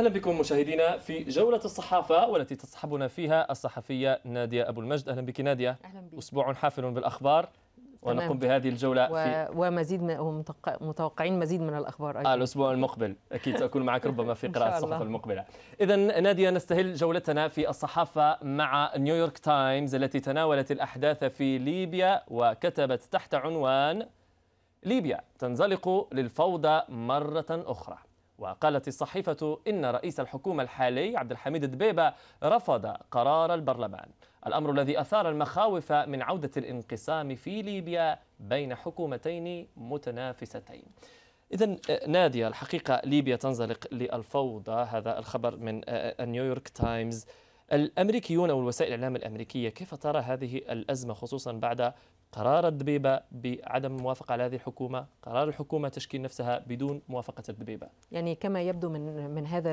أهلا بكم مشاهدينا في جولة الصحافة والتي تصحبنا فيها الصحفية نادية أبو المجد أهلا بك نادية أهلا بك. أسبوع حافل بالأخبار ونقوم بهذه الجولة و... في... ومزيد من... متوقعين مزيد من الأخبار أيضا آه الأسبوع المقبل أكيد سأكون معك ربما في قراءة الصحف المقبلة إذا نادية نستهل جولتنا في الصحافة مع نيويورك تايمز التي تناولت الأحداث في ليبيا وكتبت تحت عنوان ليبيا تنزلق للفوضى مرة أخرى وقالت الصحيفة إن رئيس الحكومة الحالي عبد الحميد دبيبة رفض قرار البرلمان الأمر الذي أثار المخاوف من عودة الانقسام في ليبيا بين حكومتين متنافستين إذا آه، نادية الحقيقة ليبيا تنزلق للفوضى هذا الخبر من آه، آه، نيويورك تايمز الامريكيون او الوسائل الاعلام الامريكيه كيف ترى هذه الازمه خصوصا بعد قرار الدبيبة بعدم الموافقة على هذه الحكومة قرار الحكومة تشكيل نفسها بدون موافقة الدبيبة يعني كما يبدو من, من هذا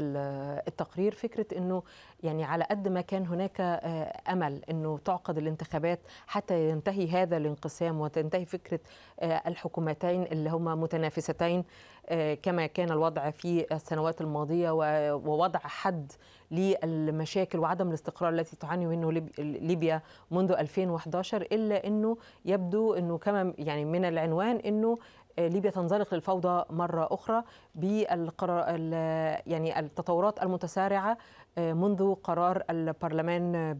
التقرير فكرة أنه يعني على قد ما كان هناك آه، أمل أنه تعقد الانتخابات حتى ينتهي هذا الانقسام وتنتهي فكرة آه، الحكومتين اللي هما متنافستين كما كان الوضع في السنوات الماضية ووضع حد للمشاكل وعدم الاستقرار التي تعاني منه ليبيا منذ 2011 إلا أنه يبدو أنه كما يعني من العنوان أنه ليبيا تنزلق للفوضى مرة أخرى بالقرار يعني التطورات المتسارعة آه، منذ قرار البرلمان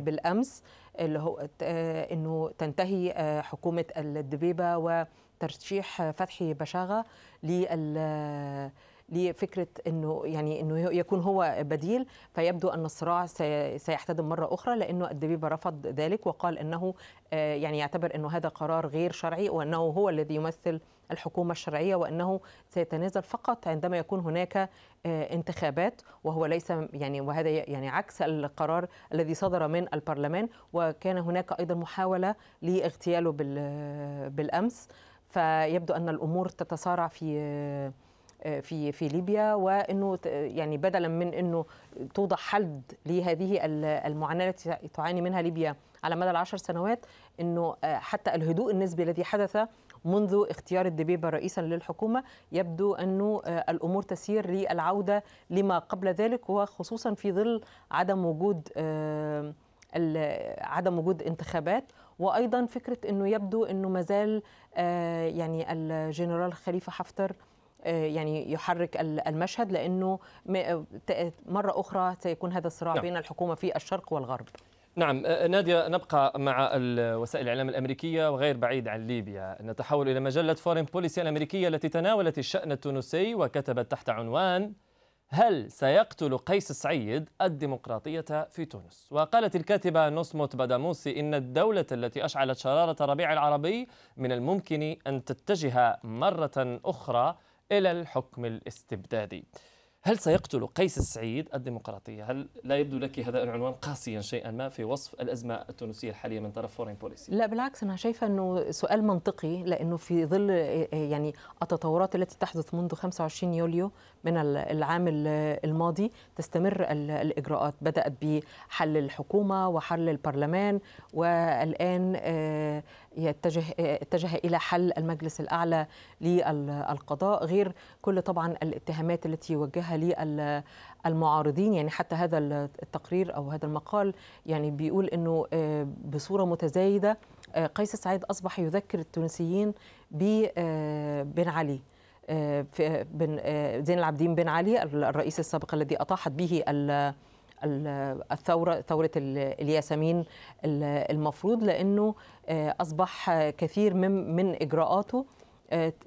بالأمس اللي هو آه، أنه تنتهي آه، حكومة الدبيبة وترشيح فتحي بشاغة لل لفكره انه يعني انه يكون هو بديل فيبدو ان الصراع سيحتدم مره اخرى لانه الدبيبه رفض ذلك وقال انه يعني يعتبر انه هذا قرار غير شرعي وانه هو الذي يمثل الحكومة الشرعية وأنه سيتنازل فقط عندما يكون هناك آه، انتخابات وهو ليس يعني وهذا يعني عكس القرار الذي صدر من البرلمان وكان هناك أيضا محاولة لاغتياله بالأمس فيبدو أن الأمور تتسارع في آه، آه، في في ليبيا وانه يعني بدلا من انه توضع حد لهذه المعاناه التي تعاني منها ليبيا على مدى العشر سنوات انه آه، حتى الهدوء النسبي الذي حدث منذ اختيار الدبيبه رئيسا للحكومه يبدو انه آه، الامور تسير للعوده لما قبل ذلك وخصوصا في ظل عدم وجود عدم وجود انتخابات وايضا فكره انه يبدو انه مازال يعني الجنرال خليفه حفتر آه، يعني يحرك المشهد لانه مره اخرى سيكون هذا الصراع نعم. بين الحكومه في الشرق والغرب نعم آه، آه، نادية نبقى مع وسائل الإعلام الأمريكية وغير بعيد عن ليبيا نتحول إلى مجلة فورين بوليسي الأمريكية التي تناولت الشأن التونسي وكتبت تحت عنوان هل سيقتل قيس سعيد الديمقراطية في تونس؟ وقالت الكاتبة نصمت باداموسي إن الدولة التي أشعلت شرارة الربيع العربي من الممكن أن تتجه مرة أخرى إلى الحكم الاستبدادي هل سيقتل قيس السعيد الديمقراطية؟ هل لا يبدو لك هذا العنوان قاسيا شيئا ما في وصف الأزمة التونسية الحالية من طرف فورين بوليسي؟ لا بالعكس أنا شايفة أنه سؤال منطقي لأنه في ظل يعني التطورات التي تحدث منذ 25 يوليو من العام الماضي تستمر الإجراءات بدأت بحل الحكومة وحل البرلمان والآن آه، يتجه اتجه الى حل المجلس الاعلى للقضاء غير كل طبعا الاتهامات التي وجهها للمعارضين يعني حتى هذا التقرير أو هذا المقال يعني بيقول أنه آه، بصورة متزايدة آه، قيس سعيد أصبح يذكر التونسيين ب آه، بن علي بن زين العابدين بن علي الرئيس السابق الذي أطاحت به الثورة ثورة الياسمين المفروض لأنه أصبح كثير من من إجراءاته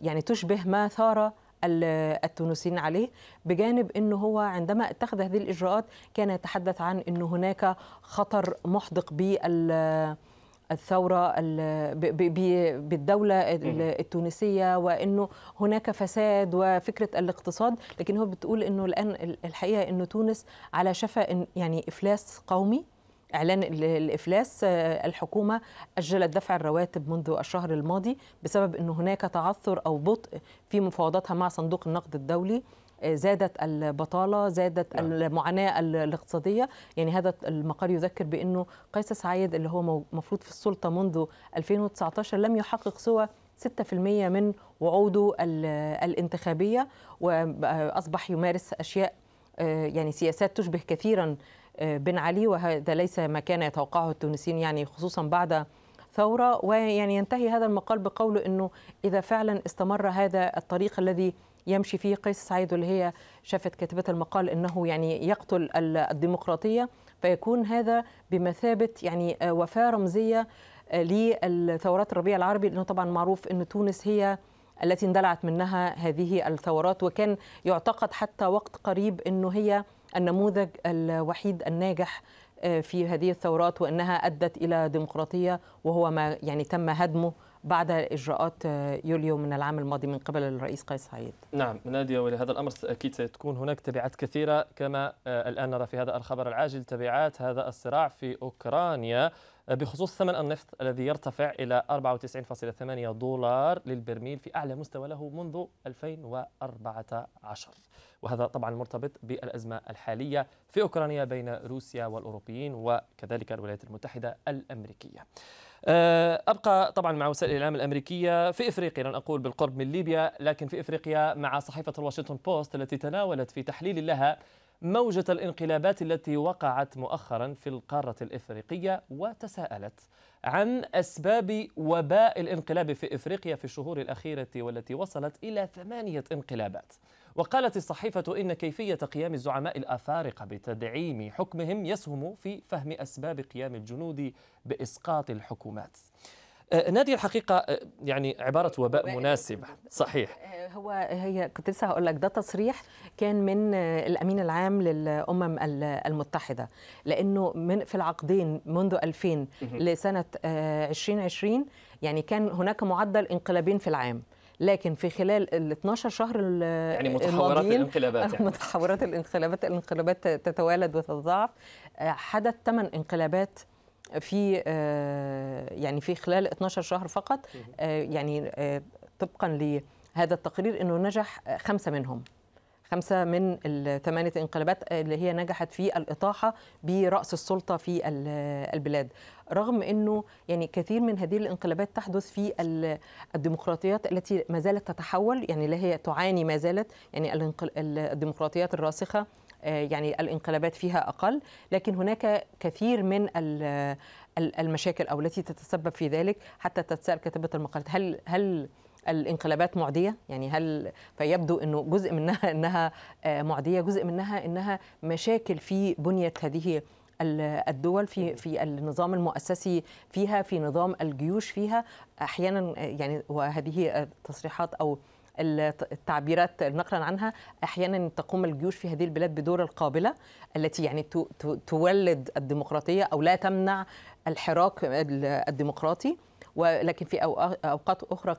يعني تشبه ما ثار التونسيين عليه بجانب أنه هو عندما اتخذ هذه الإجراءات كان يتحدث عن أن هناك خطر محدق بال الثورة بالدولة التونسية وأنه هناك فساد وفكرة الاقتصاد لكن هو بتقول أنه الآن الحقيقة أنه تونس على شفا يعني إفلاس قومي إعلان الإفلاس آه، الحكومة أجلت دفع الرواتب منذ الشهر الماضي بسبب أن هناك تعثر أو بطء في مفاوضاتها مع صندوق النقد الدولي آه، زادت البطالة زادت نعم. المعاناة الاقتصادية يعني هذا المقال يذكر بأنه قيس سعيد اللي هو مفروض في السلطة منذ 2019 لم يحقق سوى 6% من وعوده الانتخابية وأصبح يمارس أشياء آه، يعني سياسات تشبه كثيرا بن علي وهذا ليس ما كان يتوقعه التونسيين يعني خصوصا بعد ثورة ويعني ينتهي هذا المقال بقوله أنه إذا فعلا استمر هذا الطريق الذي يمشي فيه قيس سعيد اللي هي شافت كاتبة المقال أنه يعني يقتل الديمقراطية فيكون هذا بمثابة يعني آه، وفاة رمزية آه، للثورات الربيع العربي لأنه طبعا معروف أن تونس هي التي اندلعت منها هذه الثورات وكان يعتقد حتى وقت قريب أنه هي النموذج الوحيد الناجح آه، في هذه الثورات وانها ادت الى ديمقراطيه وهو ما يعني تم هدمه بعد اجراءات آه، يوليو من العام الماضي من قبل الرئيس قيس سعيد. نعم ناديه ولهذا الامر اكيد ستكون هناك تبعات كثيره كما آه، الان نرى في هذا الخبر العاجل تبعات هذا الصراع في اوكرانيا بخصوص ثمن النفط الذي يرتفع إلى 94.8 دولار للبرميل في أعلى مستوى له منذ 2014 وهذا طبعا مرتبط بالأزمة الحالية في أوكرانيا بين روسيا والأوروبيين وكذلك الولايات المتحدة الأمريكية آه، أبقى طبعا مع وسائل الإعلام الأمريكية في إفريقيا لن أقول بالقرب من ليبيا لكن في إفريقيا مع صحيفة الواشنطن بوست التي تناولت في تحليل لها موجة الانقلابات التي وقعت مؤخرا في القارة الإفريقية وتساءلت عن أسباب وباء الانقلاب في إفريقيا في الشهور الأخيرة والتي وصلت إلى ثمانية انقلابات وقالت الصحيفة إن كيفية قيام الزعماء الأفارقة بتدعيم حكمهم يسهم في فهم أسباب قيام الجنود بإسقاط الحكومات آه، نادي الحقيقة آه، يعني عبارة وباء مناسبة صحيح آه، هو هي كنت لسه هقول لك ده تصريح كان من الأمين العام للأمم المتحدة لأنه من في العقدين منذ 2000 لسنة 2020 يعني كان هناك معدل انقلابين في العام لكن في خلال ال 12 شهر يعني متحورات الانقلابات يعني. متحورات الانقلابات الانقلابات تتوالد وتتضاعف حدث ثمان انقلابات في آه، يعني في خلال 12 شهر فقط آه، يعني آه، طبقا لهذا التقرير انه نجح خمسه منهم خمسة من الثمانية انقلابات اللي هي نجحت في الإطاحة برأس السلطة في البلاد رغم أنه يعني كثير من هذه الانقلابات تحدث في الديمقراطيات التي ما زالت تتحول يعني لا هي تعاني ما زالت يعني الديمقراطيات الراسخة آه، يعني الانقلابات فيها اقل لكن هناك كثير من المشاكل او التي تتسبب في ذلك حتى تتساءل كاتبه المقالات هل هل الانقلابات معديه يعني هل فيبدو انه جزء منها انها آه، معديه جزء منها انها مشاكل في بنيه هذه الدول في في النظام المؤسسي فيها في نظام الجيوش فيها احيانا آه، يعني وهذه التصريحات او التعبيرات نقلا عنها احيانا تقوم الجيوش في هذه البلاد بدور القابله التي يعني تولد الديمقراطيه او لا تمنع الحراك الديمقراطي ولكن في اوقات اخرى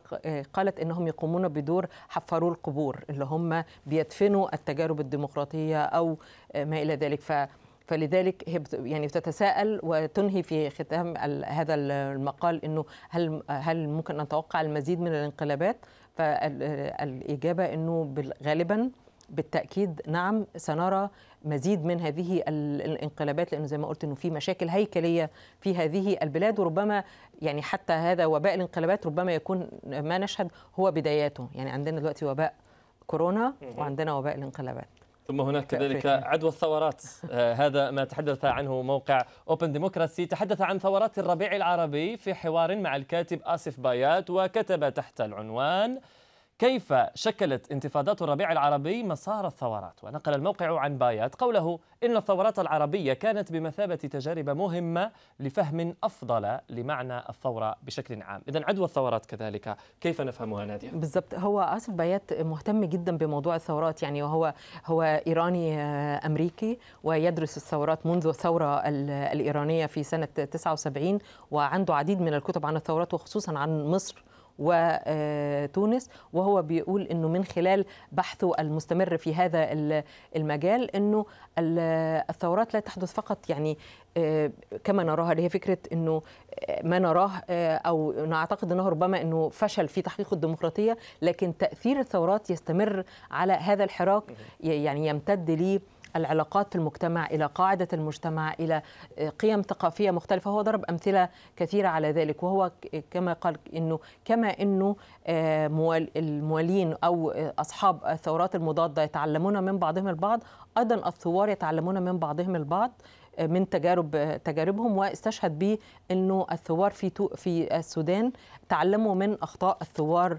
قالت انهم يقومون بدور حفارو القبور اللي هم بيدفنوا التجارب الديمقراطيه او ما الى ذلك ف فلذلك هي يعني بتتساءل وتنهي في ختام هذا المقال انه هل هل ممكن نتوقع المزيد من الانقلابات فالاجابه انه غالبا بالتاكيد نعم سنرى مزيد من هذه الانقلابات لانه زي ما قلت انه في مشاكل هيكليه في هذه البلاد وربما يعني حتى هذا وباء الانقلابات ربما يكون ما نشهد هو بداياته يعني عندنا دلوقتي وباء كورونا وعندنا وباء الانقلابات ثم هناك كذلك عدوى الثورات آه، هذا ما تحدث عنه موقع اوبن ديموكراسي تحدث عن ثورات الربيع العربي في حوار مع الكاتب آسف بايات وكتب تحت العنوان كيف شكلت انتفاضات الربيع العربي مسار الثورات ونقل الموقع عن بايات قوله إن الثورات العربية كانت بمثابة تجارب مهمة لفهم أفضل لمعنى الثورة بشكل عام إذا عدوى الثورات كذلك كيف نفهمها نادية؟ بالضبط هو آسف بايات مهتم جدا بموضوع الثورات يعني وهو هو إيراني آه، أمريكي ويدرس الثورات منذ الثورة الإيرانية في سنة 79 وعنده عديد من الكتب عن الثورات وخصوصا عن مصر وتونس آه، وهو بيقول انه من خلال بحثه المستمر في هذا المجال انه الثورات لا تحدث فقط يعني آه، كما نراها اللي هي فكره انه آه، ما نراه او نعتقد انه ربما انه فشل في تحقيق الديمقراطيه لكن تاثير الثورات يستمر على هذا الحراك يعني يمتد ليه العلاقات في المجتمع الى قاعده المجتمع الى آه، قيم ثقافيه مختلفه هو ضرب امثله كثيره على ذلك وهو آه، كما قال انه كما انه آه، الموالين او اصحاب الثورات المضاده يتعلمون من بعضهم البعض ايضا الثوار يتعلمون من بعضهم البعض من تجارب تجاربهم واستشهد به انه الثوار في في السودان تعلموا من اخطاء الثوار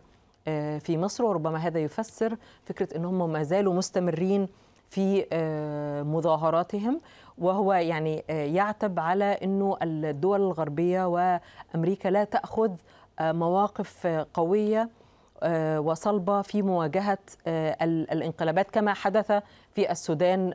في مصر وربما هذا يفسر فكره انهم ما زالوا مستمرين في آه، مظاهراتهم وهو يعني آه، يعتب على انه الدول الغربيه وامريكا لا تاخذ آه، مواقف قويه وصلبه في مواجهه الانقلابات كما حدث في السودان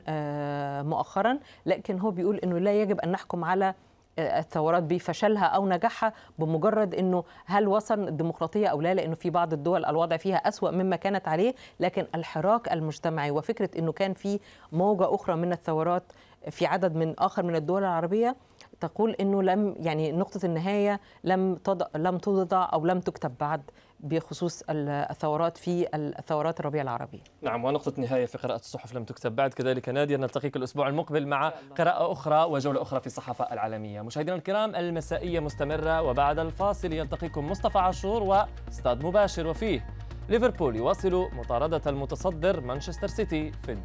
مؤخرا لكن هو بيقول انه لا يجب ان نحكم على الثورات بفشلها او نجاحها بمجرد انه هل وصل الديمقراطيه او لا لانه في بعض الدول الوضع فيها اسوا مما كانت عليه لكن الحراك المجتمعي وفكره انه كان في موجه اخرى من الثورات في عدد من اخر من الدول العربيه تقول انه لم يعني نقطه النهايه لم تضع لم توضع او لم تكتب بعد بخصوص الثورات في الثورات الربيع العربي. نعم ونقطه نهايه في قراءه الصحف لم تكتب بعد كذلك ناديه نلتقيك الاسبوع المقبل مع قراءه اخرى وجوله اخرى في الصحافه العالميه. مشاهدينا الكرام المسائيه مستمره وبعد الفاصل يلتقيكم مصطفى عاشور واستاذ مباشر وفيه ليفربول يواصل مطارده المتصدر مانشستر سيتي في